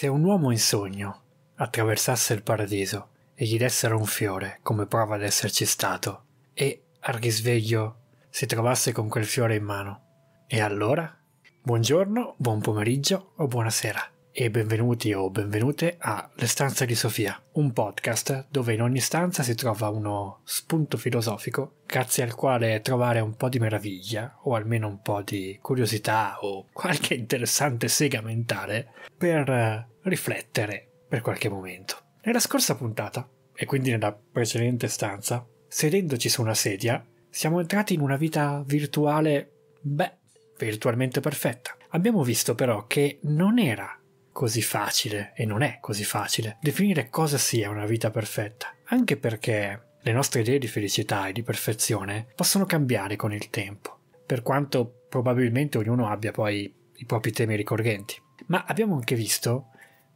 Se un uomo in sogno attraversasse il paradiso e gli dessero un fiore come prova di esserci stato, e al risveglio si trovasse con quel fiore in mano, e allora? Buongiorno, buon pomeriggio o buonasera e benvenuti o benvenute a Le stanze di Sofia, un podcast dove in ogni stanza si trova uno spunto filosofico grazie al quale trovare un po' di meraviglia o almeno un po' di curiosità o qualche interessante sega mentale per eh, riflettere per qualche momento. Nella scorsa puntata, e quindi nella precedente stanza, sedendoci su una sedia, siamo entrati in una vita virtuale, beh, virtualmente perfetta. Abbiamo visto però che non era così facile e non è così facile definire cosa sia una vita perfetta, anche perché le nostre idee di felicità e di perfezione possono cambiare con il tempo, per quanto probabilmente ognuno abbia poi i propri temi ricorrenti. Ma abbiamo anche visto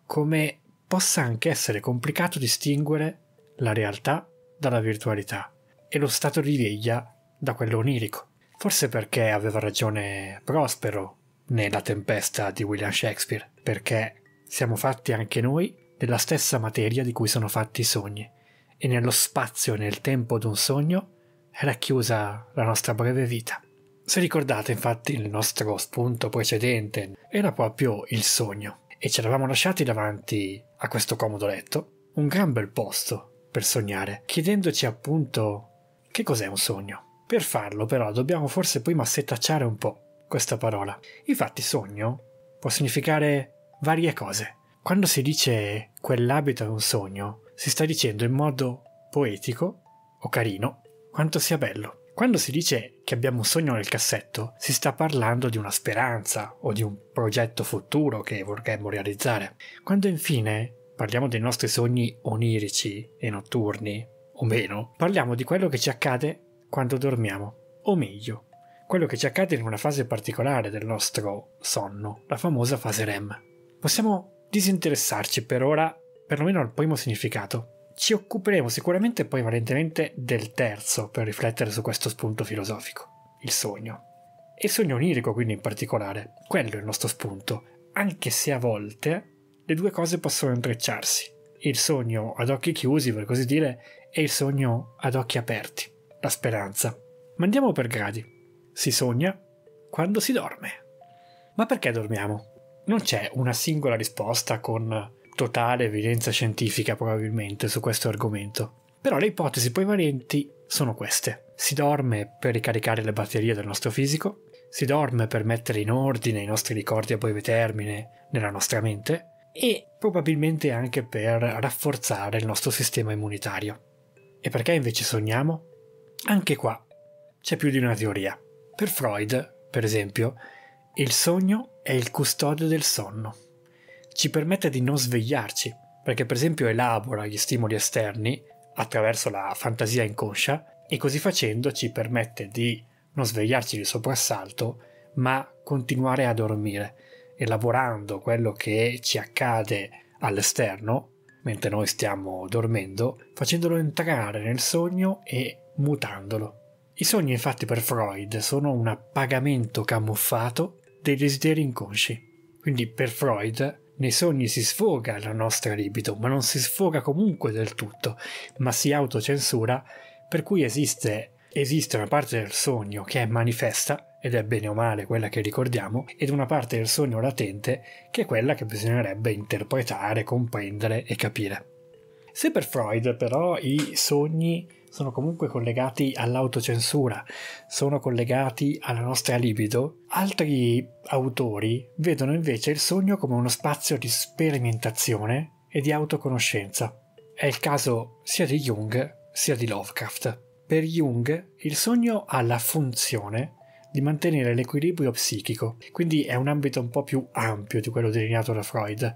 come possa anche essere complicato distinguere la realtà dalla virtualità e lo stato di veglia da quello onirico. Forse perché aveva ragione Prospero nella tempesta di William Shakespeare, perché siamo fatti anche noi della stessa materia di cui sono fatti i sogni, e nello spazio e nel tempo d'un sogno è racchiusa la nostra breve vita. Se ricordate infatti il nostro spunto precedente era proprio il sogno, e ci eravamo lasciati davanti a questo comodo letto un gran bel posto per sognare, chiedendoci appunto che cos'è un sogno. Per farlo però dobbiamo forse prima setacciare un po' questa parola. Infatti sogno può significare varie cose. Quando si dice quell'abito è un sogno, si sta dicendo in modo poetico o carino quanto sia bello. Quando si dice che abbiamo un sogno nel cassetto, si sta parlando di una speranza o di un progetto futuro che vorremmo realizzare. Quando infine parliamo dei nostri sogni onirici e notturni, o meno, parliamo di quello che ci accade quando dormiamo, o meglio, quello che ci accade in una fase particolare del nostro sonno, la famosa fase REM. Possiamo disinteressarci per ora, perlomeno al primo significato. Ci occuperemo sicuramente poi valentemente del terzo per riflettere su questo spunto filosofico, il sogno. E il sogno onirico quindi in particolare, quello è il nostro spunto, anche se a volte le due cose possono intrecciarsi. Il sogno ad occhi chiusi, per così dire, e il sogno ad occhi aperti, la speranza. Ma andiamo per gradi si sogna, quando si dorme. Ma perché dormiamo? Non c'è una singola risposta con totale evidenza scientifica probabilmente su questo argomento. Però le ipotesi valenti sono queste. Si dorme per ricaricare le batterie del nostro fisico, si dorme per mettere in ordine i nostri ricordi a breve termine nella nostra mente e probabilmente anche per rafforzare il nostro sistema immunitario. E perché invece sogniamo? Anche qua c'è più di una teoria. Per Freud, per esempio, il sogno è il custode del sonno. Ci permette di non svegliarci, perché per esempio elabora gli stimoli esterni attraverso la fantasia inconscia e così facendo ci permette di non svegliarci di soprassalto, ma continuare a dormire, elaborando quello che ci accade all'esterno, mentre noi stiamo dormendo, facendolo entrare nel sogno e mutandolo. I sogni infatti per Freud sono un appagamento camuffato dei desideri inconsci. Quindi per Freud nei sogni si sfoga la nostra libido, ma non si sfoga comunque del tutto, ma si autocensura, per cui esiste, esiste una parte del sogno che è manifesta, ed è bene o male quella che ricordiamo, ed una parte del sogno latente che è quella che bisognerebbe interpretare, comprendere e capire. Se per Freud però i sogni sono comunque collegati all'autocensura, sono collegati alla nostra libido, altri autori vedono invece il sogno come uno spazio di sperimentazione e di autoconoscenza. È il caso sia di Jung sia di Lovecraft. Per Jung il sogno ha la funzione di mantenere l'equilibrio psichico, quindi è un ambito un po' più ampio di quello delineato da Freud.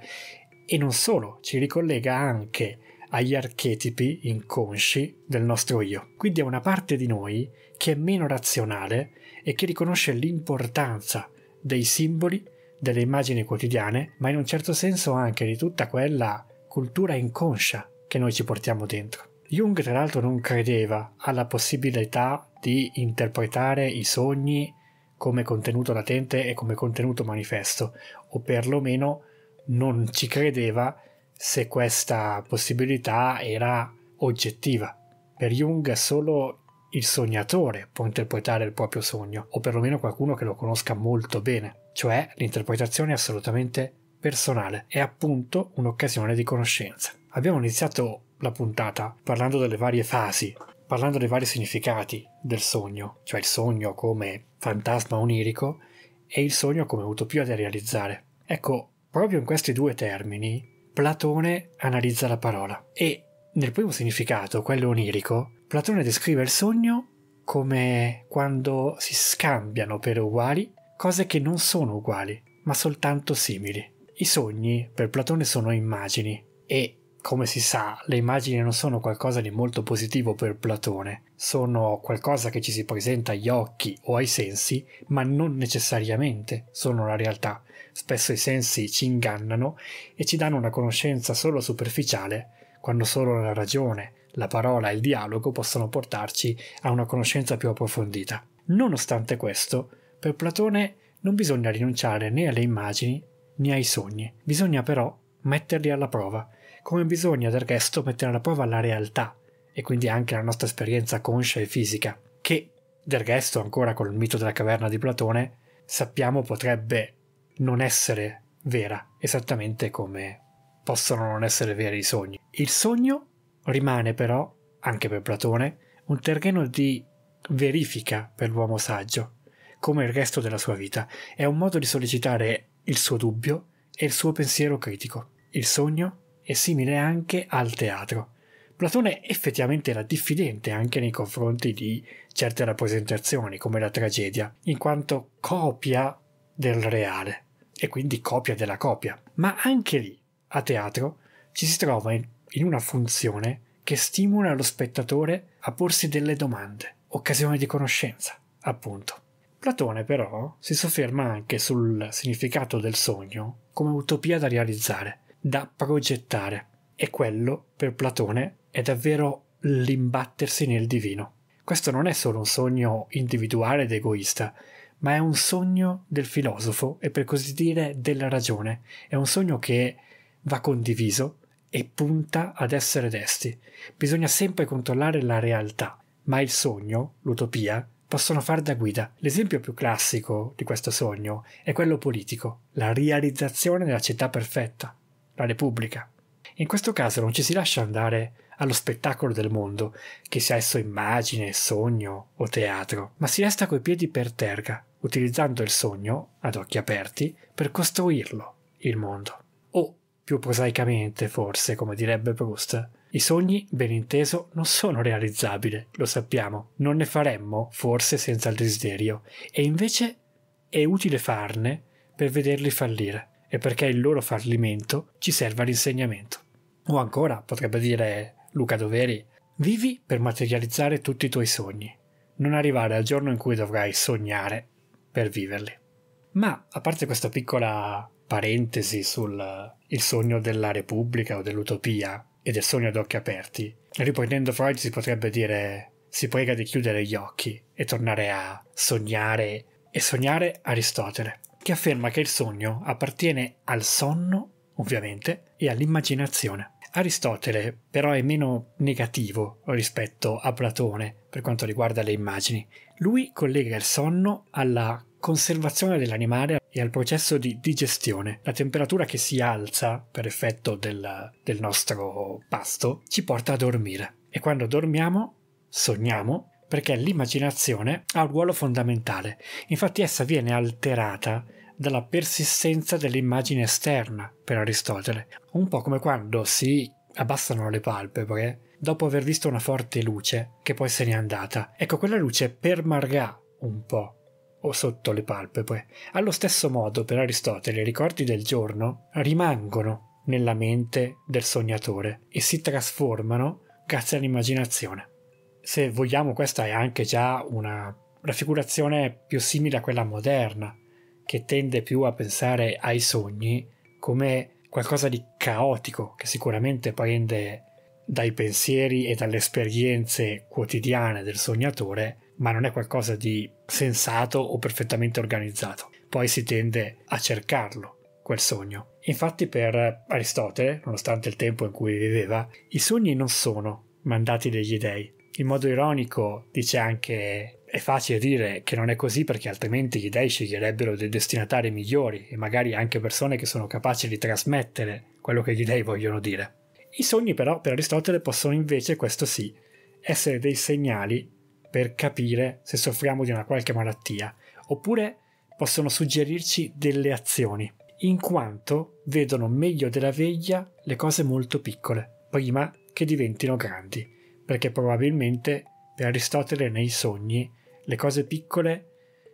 E non solo, ci ricollega anche agli archetipi inconsci del nostro io. Quindi è una parte di noi che è meno razionale e che riconosce l'importanza dei simboli, delle immagini quotidiane, ma in un certo senso anche di tutta quella cultura inconscia che noi ci portiamo dentro. Jung tra l'altro non credeva alla possibilità di interpretare i sogni come contenuto latente e come contenuto manifesto, o perlomeno non ci credeva se questa possibilità era oggettiva. Per Jung solo il sognatore può interpretare il proprio sogno, o perlomeno qualcuno che lo conosca molto bene, cioè l'interpretazione è assolutamente personale, è appunto un'occasione di conoscenza. Abbiamo iniziato la puntata parlando delle varie fasi, parlando dei vari significati del sogno, cioè il sogno come fantasma onirico e il sogno come utopia da realizzare. Ecco, proprio in questi due termini Platone analizza la parola e nel primo significato, quello onirico, Platone descrive il sogno come quando si scambiano per uguali cose che non sono uguali, ma soltanto simili. I sogni per Platone sono immagini e, come si sa, le immagini non sono qualcosa di molto positivo per Platone, sono qualcosa che ci si presenta agli occhi o ai sensi, ma non necessariamente sono la realtà. Spesso i sensi ci ingannano e ci danno una conoscenza solo superficiale, quando solo la ragione, la parola e il dialogo possono portarci a una conoscenza più approfondita. Nonostante questo, per Platone non bisogna rinunciare né alle immagini né ai sogni, bisogna però metterli alla prova, come bisogna del resto mettere alla prova la realtà e quindi anche la nostra esperienza conscia e fisica, che del resto ancora col mito della caverna di Platone sappiamo potrebbe non essere vera, esattamente come possono non essere veri i sogni. Il sogno rimane però, anche per Platone, un terreno di verifica per l'uomo saggio, come il resto della sua vita. È un modo di sollecitare il suo dubbio e il suo pensiero critico. Il sogno è simile anche al teatro. Platone effettivamente era diffidente anche nei confronti di certe rappresentazioni, come la tragedia, in quanto copia del reale e quindi copia della copia. Ma anche lì, a teatro, ci si trova in, in una funzione che stimola lo spettatore a porsi delle domande, occasione di conoscenza, appunto. Platone però si sofferma anche sul significato del sogno come utopia da realizzare, da progettare, e quello, per Platone, è davvero l'imbattersi nel divino. Questo non è solo un sogno individuale ed egoista, ma è un sogno del filosofo e per così dire della ragione. È un sogno che va condiviso e punta ad essere desti. Bisogna sempre controllare la realtà, ma il sogno, l'utopia, possono far da guida. L'esempio più classico di questo sogno è quello politico, la realizzazione della città perfetta, la Repubblica. In questo caso non ci si lascia andare allo spettacolo del mondo, che sia esso immagine, sogno o teatro, ma si resta coi piedi per terra utilizzando il sogno, ad occhi aperti, per costruirlo, il mondo. O, più prosaicamente forse, come direbbe Proust, i sogni, ben inteso, non sono realizzabili, lo sappiamo, non ne faremmo forse senza il desiderio, e invece è utile farne per vederli fallire e perché il loro fallimento ci serva l'insegnamento. O ancora, potrebbe dire Luca Doveri, vivi per materializzare tutti i tuoi sogni. Non arrivare al giorno in cui dovrai sognare per viverli. Ma a parte questa piccola parentesi sul eh, sogno della Repubblica o dell'utopia e del sogno ad occhi aperti, riprendendo Freud si potrebbe dire si prega di chiudere gli occhi e tornare a sognare e sognare Aristotele, che afferma che il sogno appartiene al sonno, ovviamente, e all'immaginazione. Aristotele però è meno negativo rispetto a Platone per quanto riguarda le immagini. Lui collega il sonno alla conservazione dell'animale e al processo di digestione. La temperatura che si alza per effetto del, del nostro pasto ci porta a dormire e quando dormiamo sogniamo perché l'immaginazione ha un ruolo fondamentale. Infatti essa viene alterata dalla persistenza dell'immagine esterna per Aristotele, un po' come quando si abbassano le palpebre dopo aver visto una forte luce che poi se n'è andata. Ecco, quella luce permarrà un po' o sotto le palpebre. Allo stesso modo, per Aristotele, i ricordi del giorno rimangono nella mente del sognatore e si trasformano grazie all'immaginazione. Se vogliamo, questa è anche già una raffigurazione più simile a quella moderna che tende più a pensare ai sogni come qualcosa di caotico che sicuramente prende dai pensieri e dalle esperienze quotidiane del sognatore, ma non è qualcosa di sensato o perfettamente organizzato. Poi si tende a cercarlo, quel sogno. Infatti per Aristotele, nonostante il tempo in cui viveva, i sogni non sono mandati degli dei. In modo ironico dice anche è facile dire che non è così perché altrimenti gli dei sceglierebbero dei destinatari migliori e magari anche persone che sono capaci di trasmettere quello che gli dei vogliono dire. I sogni però per Aristotele possono invece, questo sì, essere dei segnali per capire se soffriamo di una qualche malattia, oppure possono suggerirci delle azioni, in quanto vedono meglio della veglia le cose molto piccole, prima che diventino grandi, perché probabilmente per Aristotele nei sogni le cose piccole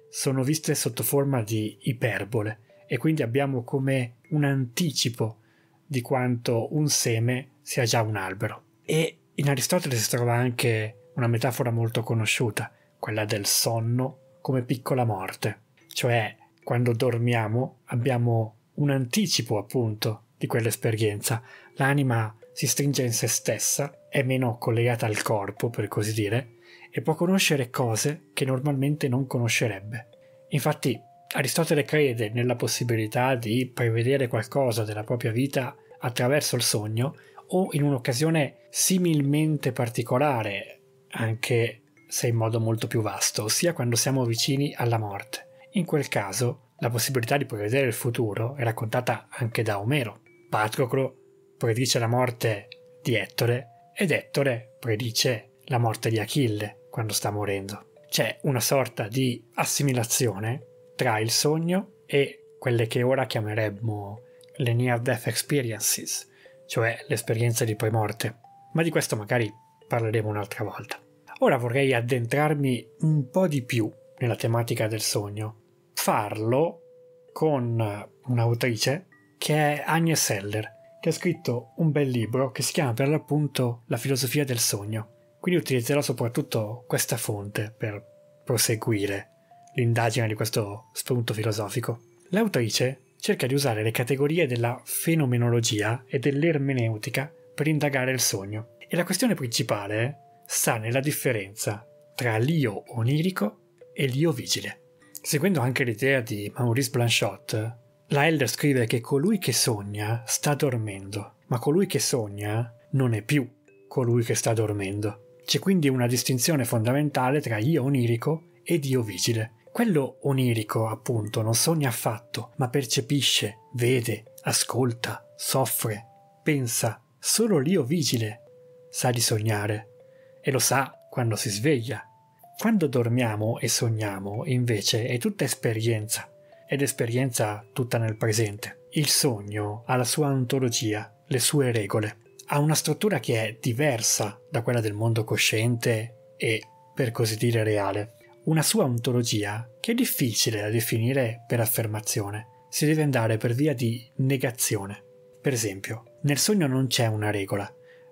sono viste sotto forma di iperbole e quindi abbiamo come un anticipo di quanto un seme sia già un albero. E in Aristotele si trova anche una metafora molto conosciuta, quella del sonno come piccola morte, cioè quando dormiamo abbiamo un anticipo appunto di quell'esperienza, l'anima si stringe in se stessa, è meno collegata al corpo per così dire, e può conoscere cose che normalmente non conoscerebbe. Infatti, Aristotele crede nella possibilità di prevedere qualcosa della propria vita attraverso il sogno o in un'occasione similmente particolare, anche se in modo molto più vasto, ossia quando siamo vicini alla morte. In quel caso, la possibilità di prevedere il futuro è raccontata anche da Omero. Patroclo predice la morte di Ettore ed Ettore predice la morte di Achille quando sta morendo. C'è una sorta di assimilazione tra il sogno e quelle che ora chiameremmo le near death experiences, cioè le esperienze di poi morte. Ma di questo magari parleremo un'altra volta. Ora vorrei addentrarmi un po' di più nella tematica del sogno. Farlo con un'autrice che è Agnes Heller, che ha scritto un bel libro che si chiama per l'appunto La filosofia del sogno. Quindi utilizzerò soprattutto questa fonte per proseguire l'indagine di questo spunto filosofico. L'autrice cerca di usare le categorie della fenomenologia e dell'ermeneutica per indagare il sogno. E la questione principale sta nella differenza tra l'io onirico e l'io vigile. Seguendo anche l'idea di Maurice Blanchot, la Elder scrive che colui che sogna sta dormendo, ma colui che sogna non è più colui che sta dormendo. C'è quindi una distinzione fondamentale tra io onirico ed io vigile. Quello onirico, appunto, non sogna affatto, ma percepisce, vede, ascolta, soffre, pensa. Solo l'io vigile sa di sognare e lo sa quando si sveglia. Quando dormiamo e sogniamo, invece, è tutta esperienza, ed esperienza tutta nel presente. Il sogno ha la sua antologia, le sue regole ha una struttura che è diversa da quella del mondo cosciente e, per così dire, reale. Una sua ontologia che è difficile da definire per affermazione, si deve andare per via di negazione. Per esempio, nel sogno non c'è una regola,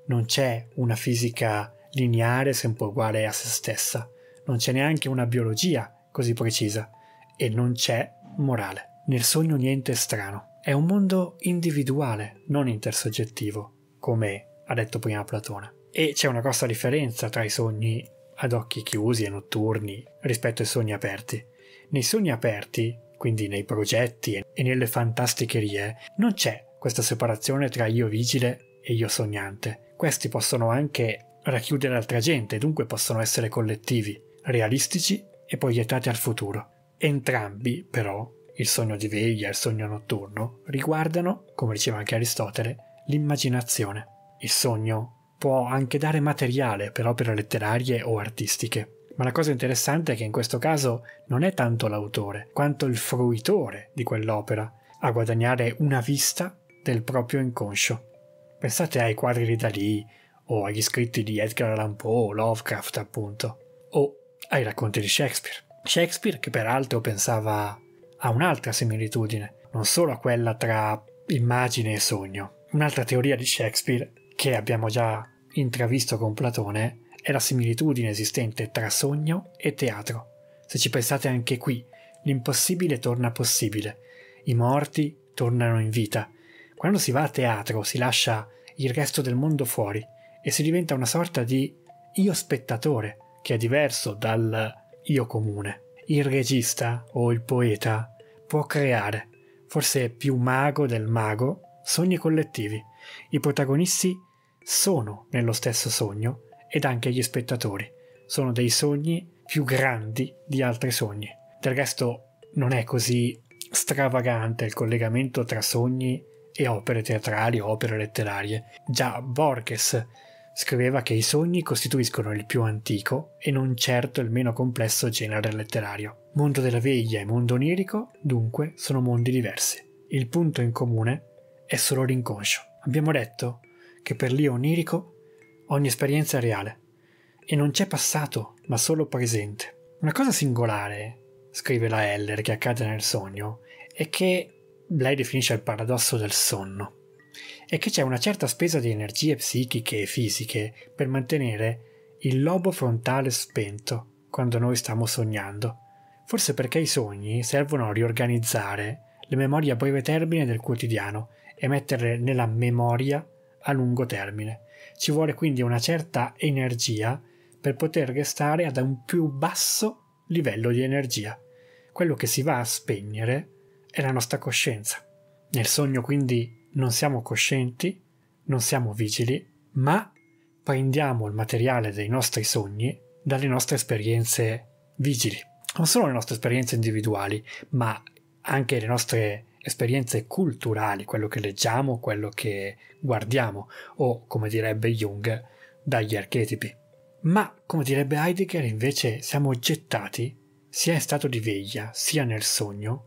non c'è una fisica lineare sempre uguale a se stessa, non c'è neanche una biologia così precisa e non c'è morale. Nel sogno niente è strano. È un mondo individuale, non intersoggettivo, come ha detto prima Platone. E c'è una grossa differenza tra i sogni ad occhi chiusi e notturni rispetto ai sogni aperti. Nei sogni aperti, quindi nei progetti e nelle fantasticherie, non c'è questa separazione tra io vigile e io sognante. Questi possono anche racchiudere altra gente, dunque possono essere collettivi, realistici e proiettati al futuro. Entrambi, però, il sogno di veglia e il sogno notturno, riguardano, come diceva anche Aristotele, L'immaginazione, il sogno, può anche dare materiale per opere letterarie o artistiche. Ma la cosa interessante è che in questo caso non è tanto l'autore, quanto il fruitore di quell'opera a guadagnare una vista del proprio inconscio. Pensate ai quadri di Dalí, o agli scritti di Edgar Allan Poe, Lovecraft appunto, o ai racconti di Shakespeare. Shakespeare che peraltro pensava a un'altra similitudine, non solo a quella tra immagine e sogno, Un'altra teoria di Shakespeare, che abbiamo già intravisto con Platone, è la similitudine esistente tra sogno e teatro. Se ci pensate anche qui, l'impossibile torna possibile, i morti tornano in vita. Quando si va a teatro si lascia il resto del mondo fuori e si diventa una sorta di io spettatore, che è diverso dal io comune. Il regista o il poeta può creare, forse più mago del mago, sogni collettivi. I protagonisti sono nello stesso sogno ed anche gli spettatori. Sono dei sogni più grandi di altri sogni. Del resto non è così stravagante il collegamento tra sogni e opere teatrali o opere letterarie. Già Borges scriveva che i sogni costituiscono il più antico e non certo il meno complesso genere letterario. Mondo della veglia e mondo onirico, dunque, sono mondi diversi. Il punto in comune è solo l'inconscio. Abbiamo detto che per l'io onirico ogni esperienza è reale e non c'è passato, ma solo presente. Una cosa singolare, scrive la Heller, che accade nel sogno, è che lei definisce il paradosso del sonno, è che c'è una certa spesa di energie psichiche e fisiche per mantenere il lobo frontale spento quando noi stiamo sognando, forse perché i sogni servono a riorganizzare le memorie a breve termine del quotidiano e metterle nella memoria a lungo termine. Ci vuole quindi una certa energia per poter restare ad un più basso livello di energia. Quello che si va a spegnere è la nostra coscienza. Nel sogno quindi non siamo coscienti, non siamo vigili, ma prendiamo il materiale dei nostri sogni dalle nostre esperienze vigili. Non solo le nostre esperienze individuali, ma anche le nostre esperienze culturali, quello che leggiamo, quello che guardiamo, o come direbbe Jung, dagli archetipi. Ma, come direbbe Heidegger, invece siamo gettati, sia in stato di veglia, sia nel sogno,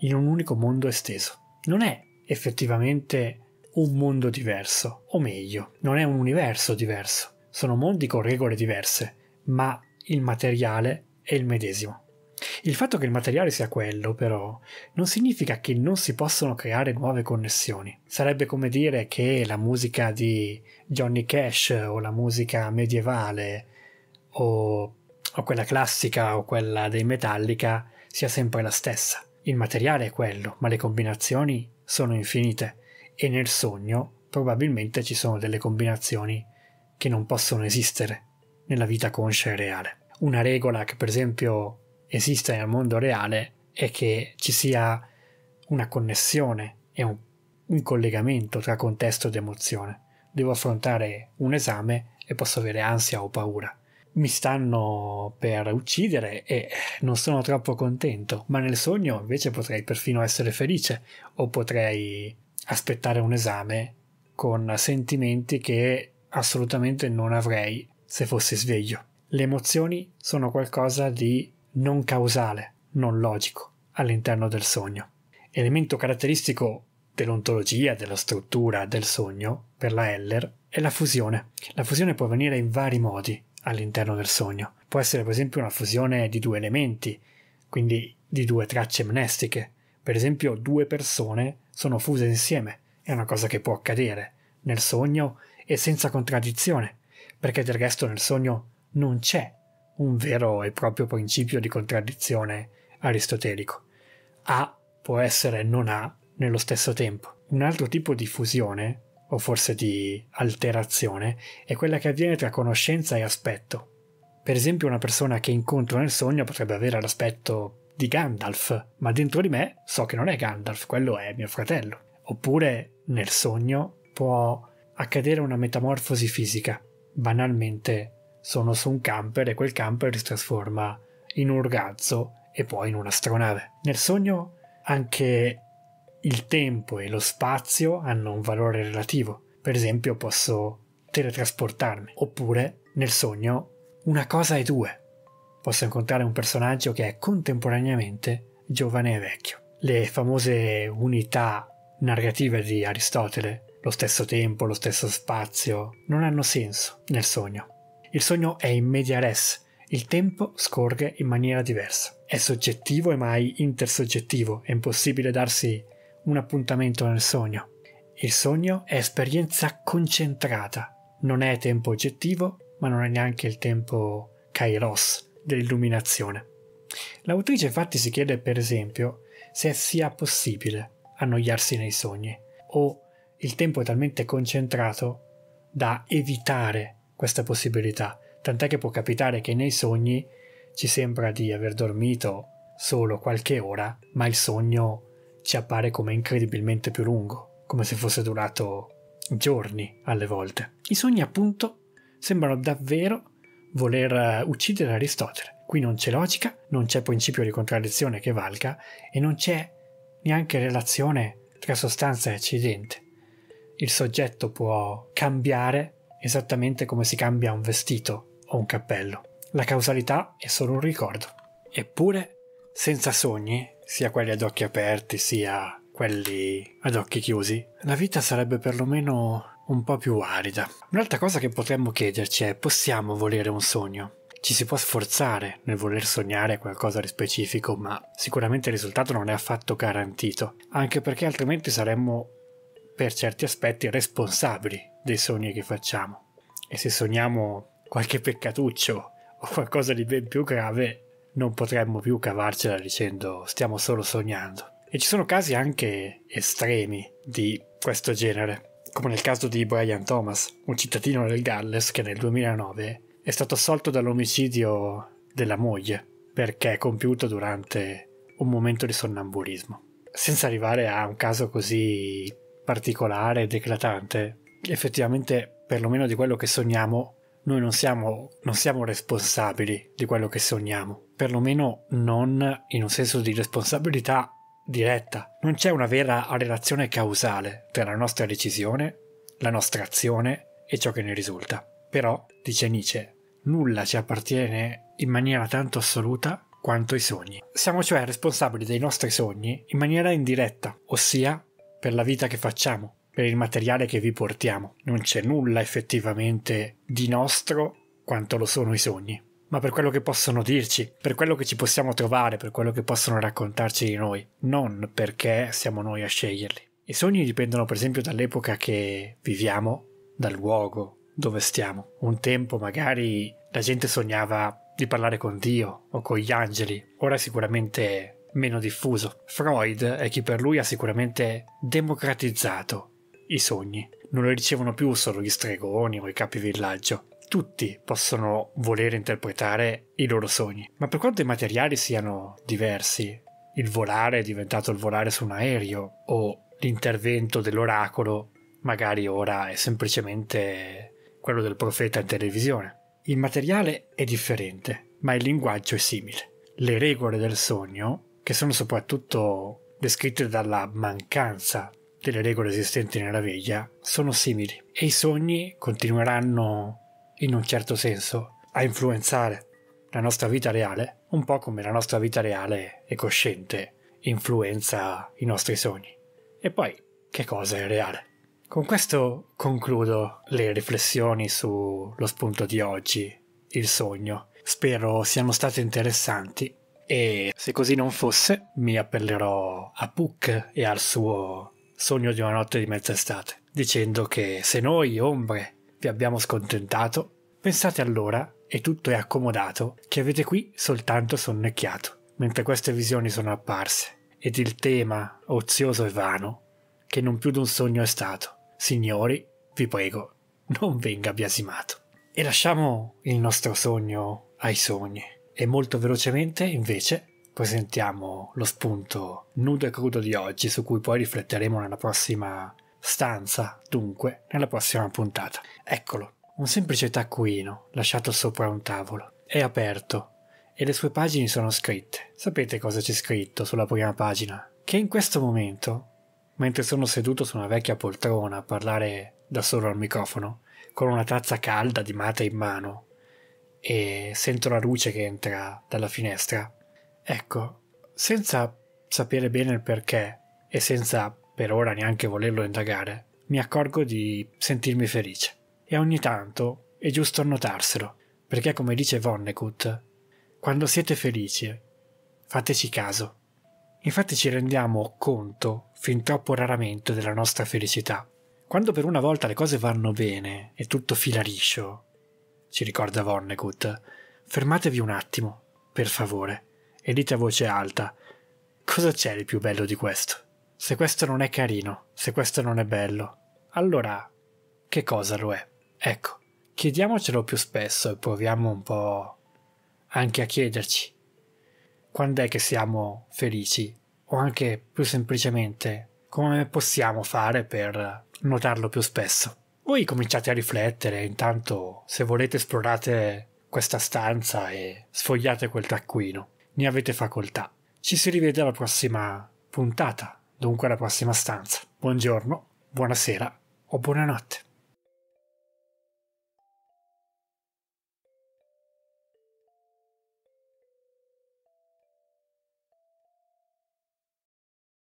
in un unico mondo esteso. Non è effettivamente un mondo diverso, o meglio, non è un universo diverso. Sono mondi con regole diverse, ma il materiale è il medesimo. Il fatto che il materiale sia quello, però, non significa che non si possono creare nuove connessioni. Sarebbe come dire che la musica di Johnny Cash o la musica medievale o, o quella classica o quella dei Metallica sia sempre la stessa. Il materiale è quello, ma le combinazioni sono infinite e nel sogno probabilmente ci sono delle combinazioni che non possono esistere nella vita conscia e reale. Una regola che per esempio esista nel mondo reale è che ci sia una connessione e un, un collegamento tra contesto ed emozione. Devo affrontare un esame e posso avere ansia o paura mi stanno per uccidere e non sono troppo contento, ma nel sogno invece potrei perfino essere felice o potrei aspettare un esame con sentimenti che assolutamente non avrei se fossi sveglio. Le emozioni sono qualcosa di non causale, non logico, all'interno del sogno. Elemento caratteristico dell'ontologia, della struttura del sogno, per la Heller, è la fusione. La fusione può avvenire in vari modi all'interno del sogno. Può essere per esempio una fusione di due elementi, quindi di due tracce mnestiche. Per esempio due persone sono fuse insieme, è una cosa che può accadere nel sogno e senza contraddizione, perché del resto nel sogno non c'è un vero e proprio principio di contraddizione aristotelico. A può essere non A nello stesso tempo. Un altro tipo di fusione, o forse di alterazione, è quella che avviene tra conoscenza e aspetto. Per esempio una persona che incontro nel sogno potrebbe avere l'aspetto di Gandalf, ma dentro di me so che non è Gandalf, quello è mio fratello. Oppure nel sogno può accadere una metamorfosi fisica, banalmente sono su un camper e quel camper si trasforma in un ragazzo e poi in un'astronave. Nel sogno anche il tempo e lo spazio hanno un valore relativo. Per esempio posso teletrasportarmi, oppure nel sogno una cosa e due. Posso incontrare un personaggio che è contemporaneamente giovane e vecchio. Le famose unità narrative di Aristotele, lo stesso tempo, lo stesso spazio, non hanno senso nel sogno. Il sogno è in media res, il tempo scorre in maniera diversa. È soggettivo e mai intersoggettivo, è impossibile darsi un appuntamento nel sogno. Il sogno è esperienza concentrata, non è tempo oggettivo, ma non è neanche il tempo kairos dell'illuminazione. L'autrice infatti si chiede per esempio se sia possibile annoiarsi nei sogni o il tempo è talmente concentrato da evitare questa possibilità, tant'è che può capitare che nei sogni ci sembra di aver dormito solo qualche ora, ma il sogno ci appare come incredibilmente più lungo, come se fosse durato giorni alle volte. I sogni appunto sembrano davvero voler eh, uccidere Aristotele. Qui non c'è logica, non c'è principio di contraddizione che valga e non c'è neanche relazione tra sostanza e accidente. Il soggetto può cambiare esattamente come si cambia un vestito o un cappello. La causalità è solo un ricordo. Eppure, senza sogni, sia quelli ad occhi aperti, sia quelli ad occhi chiusi, la vita sarebbe perlomeno un po' più arida. Un'altra cosa che potremmo chiederci è possiamo volere un sogno? Ci si può sforzare nel voler sognare qualcosa di specifico, ma sicuramente il risultato non è affatto garantito, anche perché altrimenti saremmo per certi aspetti responsabili dei sogni che facciamo. E se sogniamo qualche peccatuccio o qualcosa di ben più grave, non potremmo più cavarcela dicendo stiamo solo sognando. E ci sono casi anche estremi di questo genere, come nel caso di Brian Thomas, un cittadino del Galles che nel 2009 è stato assolto dall'omicidio della moglie perché compiuto durante un momento di sonnambulismo. Senza arrivare a un caso così particolare ed eclatante, effettivamente, perlomeno di quello che sogniamo, noi non siamo, non siamo responsabili di quello che sogniamo, perlomeno non in un senso di responsabilità diretta. Non c'è una vera relazione causale tra la nostra decisione, la nostra azione e ciò che ne risulta. Però, dice Nietzsche, nulla ci appartiene in maniera tanto assoluta quanto i sogni. Siamo cioè responsabili dei nostri sogni in maniera indiretta, ossia per la vita che facciamo, per il materiale che vi portiamo. Non c'è nulla effettivamente di nostro quanto lo sono i sogni, ma per quello che possono dirci, per quello che ci possiamo trovare, per quello che possono raccontarci di noi, non perché siamo noi a sceglierli. I sogni dipendono per esempio dall'epoca che viviamo, dal luogo dove stiamo. Un tempo magari la gente sognava di parlare con Dio o con gli angeli, ora è sicuramente meno diffuso. Freud è chi per lui ha sicuramente democratizzato i sogni. Non lo ricevono più solo gli stregoni o i capi villaggio. Tutti possono volere interpretare i loro sogni. Ma per quanto i materiali siano diversi, il volare è diventato il volare su un aereo o l'intervento dell'oracolo magari ora è semplicemente quello del profeta in televisione. Il materiale è differente, ma il linguaggio è simile. Le regole del sogno, che sono soprattutto descritte dalla mancanza tutte le regole esistenti nella veglia sono simili e i sogni continueranno in un certo senso a influenzare la nostra vita reale, un po' come la nostra vita reale e cosciente influenza i nostri sogni. E poi, che cosa è reale? Con questo concludo le riflessioni sullo spunto di oggi, il sogno. Spero siano state interessanti e se così non fosse mi appellerò a Puck e al suo Sogno di una notte di mezz'estate, dicendo che se noi, ombre, vi abbiamo scontentato, pensate allora, e tutto è accomodato, che avete qui soltanto sonnecchiato, mentre queste visioni sono apparse, ed il tema, ozioso e vano, che non più d'un sogno è stato. Signori, vi prego, non venga biasimato. E lasciamo il nostro sogno ai sogni. E molto velocemente, invece, presentiamo lo spunto nudo e crudo di oggi, su cui poi rifletteremo nella prossima stanza, dunque, nella prossima puntata. Eccolo, un semplice taccuino lasciato sopra un tavolo. È aperto e le sue pagine sono scritte. Sapete cosa c'è scritto sulla prima pagina? Che in questo momento, mentre sono seduto su una vecchia poltrona a parlare da solo al microfono, con una tazza calda di mate in mano, e sento la luce che entra dalla finestra, Ecco, senza sapere bene il perché e senza per ora neanche volerlo indagare, mi accorgo di sentirmi felice. E ogni tanto è giusto annotarselo, perché come dice Vonnegut, quando siete felici, fateci caso. Infatti ci rendiamo conto fin troppo raramente della nostra felicità. Quando per una volta le cose vanno bene e tutto fila liscio, ci ricorda Vonnegut, fermatevi un attimo, per favore e dite a voce alta, cosa c'è di più bello di questo? Se questo non è carino, se questo non è bello, allora che cosa lo è? Ecco, chiediamocelo più spesso e proviamo un po' anche a chiederci quando è che siamo felici o anche più semplicemente come possiamo fare per notarlo più spesso. Voi cominciate a riflettere, intanto se volete esplorate questa stanza e sfogliate quel taccuino ne avete facoltà. Ci si rivede alla prossima puntata, dunque alla prossima stanza. Buongiorno, buonasera o buonanotte.